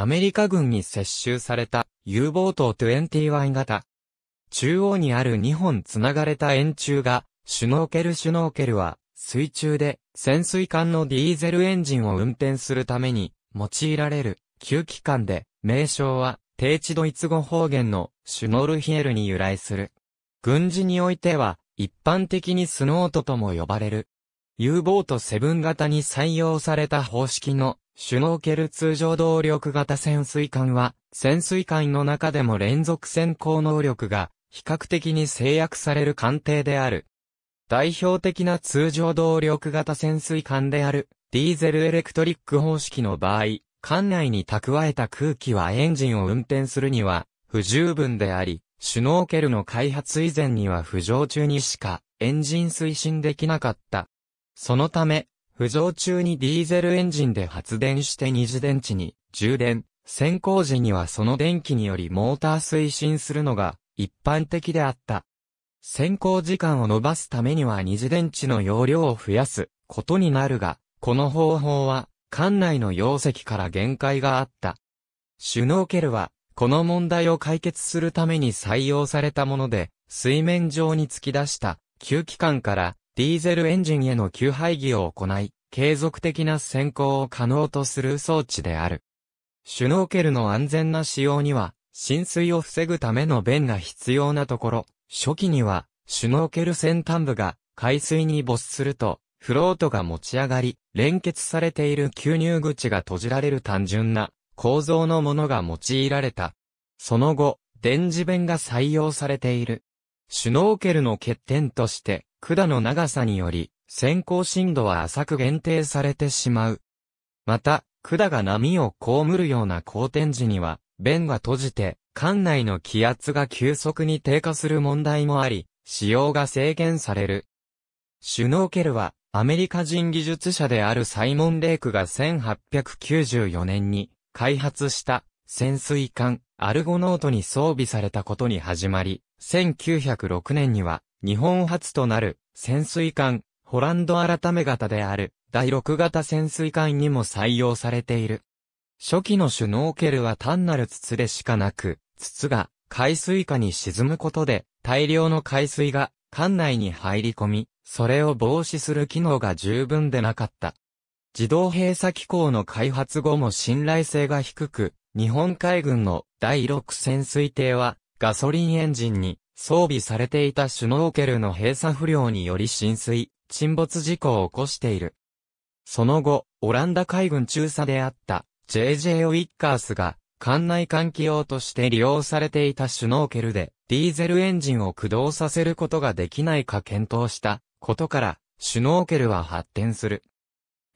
アメリカ軍に接収された U ボート21型。中央にある2本繋がれた円柱が、シュノーケルシュノーケルは、水中で潜水艦のディーゼルエンジンを運転するために用いられる吸気関で、名称は低地ドイツ語方言のシュノルヒエルに由来する。軍事においては一般的にスノートとも呼ばれる。U ボート7型に採用された方式のシュノーケル通常動力型潜水艦は、潜水艦の中でも連続潜航能力が比較的に制約される艦艇である。代表的な通常動力型潜水艦である、ディーゼルエレクトリック方式の場合、艦内に蓄えた空気はエンジンを運転するには不十分であり、シュノーケルの開発以前には浮上中にしかエンジン推進できなかった。そのため、浮上中にディーゼルエンジンで発電して二次電池に充電、先行時にはその電気によりモーター推進するのが一般的であった。先行時間を伸ばすためには二次電池の容量を増やすことになるが、この方法は艦内の容積から限界があった。シュノーケルは、この問題を解決するために採用されたもので、水面上に突き出した、吸気管からディーゼルエンジンへの給排気を行い、継続的な選考を可能とする装置である。シュノーケルの安全な使用には、浸水を防ぐための弁が必要なところ、初期には、シュノーケル先端部が海水に没すると、フロートが持ち上がり、連結されている吸入口が閉じられる単純な構造のものが用いられた。その後、電磁弁が採用されている。シュノーケルの欠点として、管の長さにより、先行深度は浅く限定されてしまう。また、管が波をこむるような好転時には、弁が閉じて、管内の気圧が急速に低下する問題もあり、使用が制限される。シュノーケルは、アメリカ人技術者であるサイモン・レイクが1894年に開発した潜水艦アルゴノートに装備されたことに始まり、1906年には、日本初となる、潜水艦、ホランド改め型である、第6型潜水艦にも採用されている。初期のシュノーケルは単なる筒でしかなく、筒が海水下に沈むことで、大量の海水が艦内に入り込み、それを防止する機能が十分でなかった。自動閉鎖機構の開発後も信頼性が低く、日本海軍の第6潜水艇はガソリンエンジンに装備されていたシュノーケルの閉鎖不良により浸水、沈没事故を起こしている。その後、オランダ海軍中佐であった JJ ウィッカースが艦内換気用として利用されていたシュノーケルでディーゼルエンジンを駆動させることができないか検討したことからシュノーケルは発展する。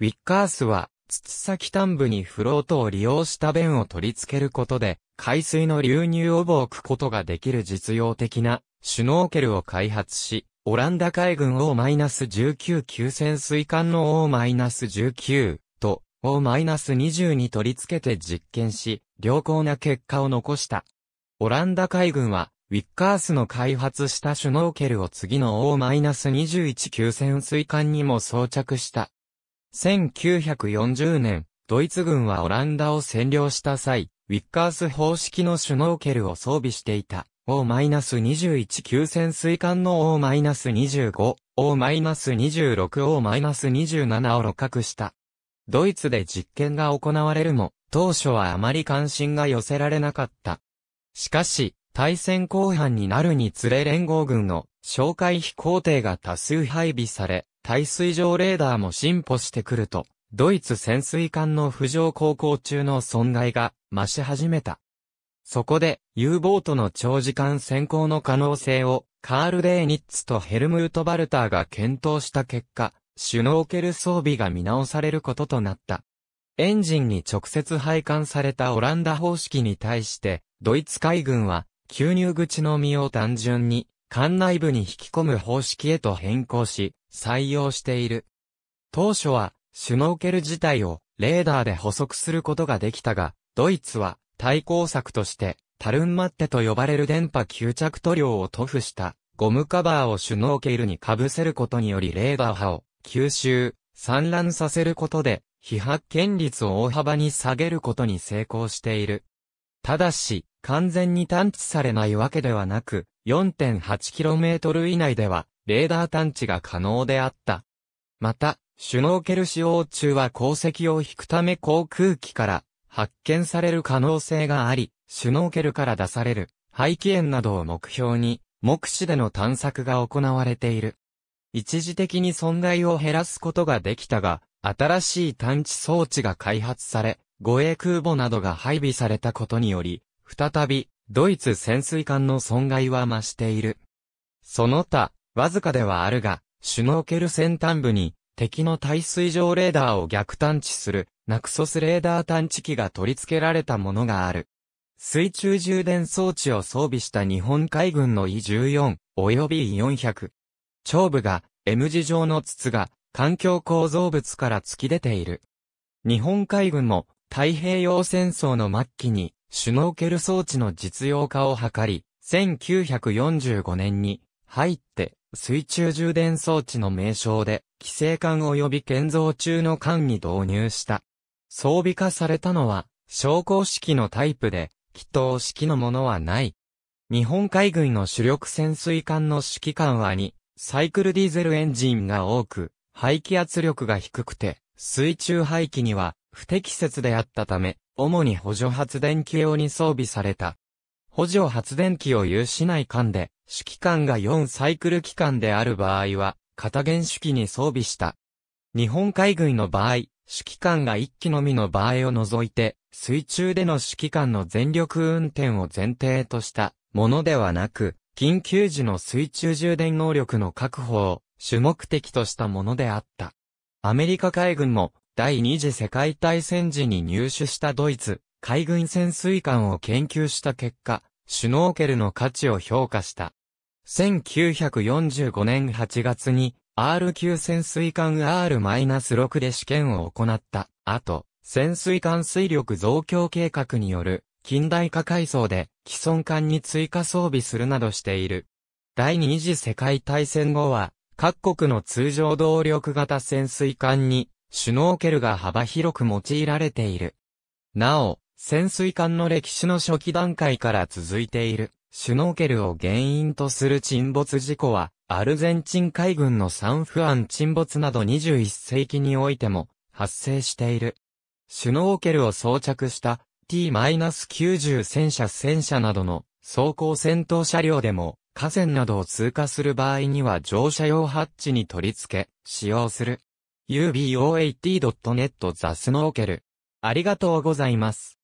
ウィッカースは筒先端部にフロートを利用した弁を取り付けることで、海水の流入を防くことができる実用的なシュノーケルを開発し、オランダ海軍 O-19 級潜水艦の O-19 と O-20 に取り付けて実験し、良好な結果を残した。オランダ海軍は、ウィッカースの開発したシュノーケルを次の O-21 級潜水艦にも装着した。1940年、ドイツ軍はオランダを占領した際、ウィッカース方式のシュノーケルを装備していた。O-21 級潜水艦の O-25、O-26、O-27 を露獲した。ドイツで実験が行われるも、当初はあまり関心が寄せられなかった。しかし、対戦後半になるにつれ連合軍の哨戒飛行艇が多数配備され、対水上レーダーも進歩してくると、ドイツ潜水艦の浮上航行中の損害が増し始めた。そこで、U ボートの長時間潜航の可能性を、カール・レーニッツとヘルムート・バルターが検討した結果、シュノーケル装備が見直されることとなった。エンジンに直接配管されたオランダ方式に対して、ドイツ海軍は、吸入口の実を単純に管内部に引き込む方式へと変更し、採用している。当初は、シュノーケル自体をレーダーで捕捉することができたが、ドイツは対抗策として、タルンマッテと呼ばれる電波吸着塗料を塗布したゴムカバーをシュノーケルに被せることによりレーダー波を吸収、散乱させることで、被発見率を大幅に下げることに成功している。ただし、完全に探知されないわけではなく、4.8km 以内では、レーダー探知が可能であった。また、シュノーケル使用中は鉱石を引くため航空機から発見される可能性があり、シュノーケルから出される排気炎などを目標に、目視での探索が行われている。一時的に損害を減らすことができたが、新しい探知装置が開発され、護衛空母などが配備されたことにより、再びドイツ潜水艦の損害は増している。その他、わずかではあるが、シュノーケル先端部に、敵の耐水上レーダーを逆探知する、ナクソスレーダー探知機が取り付けられたものがある。水中充電装置を装備した日本海軍の E14 及び E400。長部が M 字状の筒が環境構造物から突き出ている。日本海軍も太平洋戦争の末期にシュノーケル装置の実用化を図り、1945年に入って水中充電装置の名称で規制艦及び建造中の艦に導入した。装備化されたのは昇降式のタイプで気筒式のものはない。日本海軍の主力潜水艦の指揮官は2、サイクルディーゼルエンジンが多く、排気圧力が低くて、水中排気には不適切であったため、主に補助発電機用に装備された。補助発電機を有しない間で、指揮官が4サイクル期間である場合は、片原子機に装備した。日本海軍の場合、指揮官が1機のみの場合を除いて、水中での指揮官の全力運転を前提としたものではなく、緊急時の水中充電能力の確保を主目的としたものであった。アメリカ海軍も第二次世界大戦時に入手したドイツ海軍潜水艦を研究した結果、シュノーケルの価値を評価した。1945年8月に R 級潜水艦 R-6 で試験を行った後、潜水艦水力増強計画による近代化改装で既存艦に追加装備するなどしている。第二次世界大戦後は各国の通常動力型潜水艦に、シュノーケルが幅広く用いられている。なお、潜水艦の歴史の初期段階から続いている、シュノーケルを原因とする沈没事故は、アルゼンチン海軍のサンフアン沈没など21世紀においても発生している。シュノーケルを装着した T-90 戦車戦車などの装甲戦闘車両でも河川などを通過する場合には乗車用ハッチに取り付け、使用する。u b o a t n e t ザスノーケル。ありがとうございます。